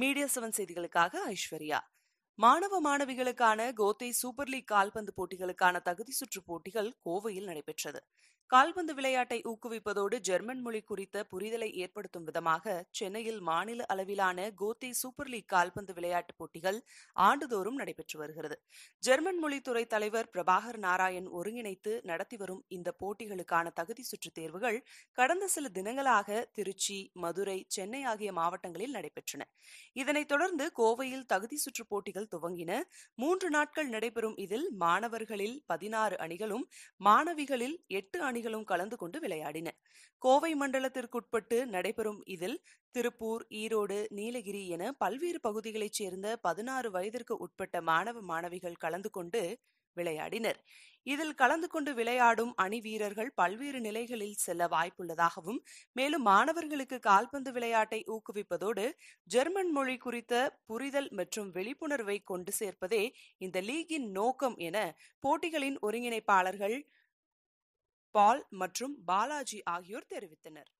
media seven செய்திகளுக்காக ஐஸ்வர்யா மாணவ மாணவிகளுக்கான கோத்தை super league கால்பந்து போட்டிகளுக்கான தகுதி சுற்று போட்டிகள் கோவையில் நடைபெற்றது கால்பந்து விளையாட்டை ஊக்குவிப்பதோடு ஜெர்மன் மொழி குறித்த புரிதலை ஏற்படுத்தும் விதமாக சென்னையில் மாநில அளவிலான கோத்தி சூப்பர் லீக் கால்பந்து விளையாட்டுப் போட்டிகள் ஆண்டுதோறும் நடைபெற்று வருகிறது ஜெர்மன் மொழித்துறை தலைவர் பிரபாகர் நாராயண் ஒருங்கிணைத்து நடத்தி வரும் இந்த போட்டிகளுக்கான தகுதி சுற்றுத் தேர்வுகள் கடந்த சில தினங்களாக திருச்சி மதுரை சென்னை ஆகிய மாவட்டங்களில் நடைபெற்றன இதனைத் தொடர்ந்து கோவையில் தகுதி சுற்று போட்டிகள் துவங்கின மூன்று நாட்கள் நடைபெறும் இதில் மாணவர்களில் பதினாறு அணிகளும் மாணவிகளில் எட்டு அணி அணிகளும் கலந்து கொண்டு விளையாடின கோவை மண்டலத்திற்குட்பட்டு நடைபெறும் இதில் திருப்பூர் ஈரோடு நீலகிரி என பல்வேறு பகுதிகளைச் சேர்ந்த பதினாறு வயதிற்கு உட்பட்ட மாணவ மாணவிகள் கலந்து கொண்டு விளையாடினர் இதில் கலந்து கொண்டு விளையாடும் அணி வீரர்கள் பல்வேறு நிலைகளில் செல்ல வாய்ப்புள்ளதாகவும் மேலும் மாணவர்களுக்கு கால்பந்து விளையாட்டை ஊக்குவிப்பதோடு ஜெர்மன் மொழி குறித்த புரிதல் மற்றும் விழிப்புணர்வை கொண்டு சேர்ப்பதே இந்த லீகின் நோக்கம் என போட்டிகளின் ஒருங்கிணைப்பாளர்கள் பால் மற்றும் பாலாஜி ஆகியோர் தெரிவித்தனர்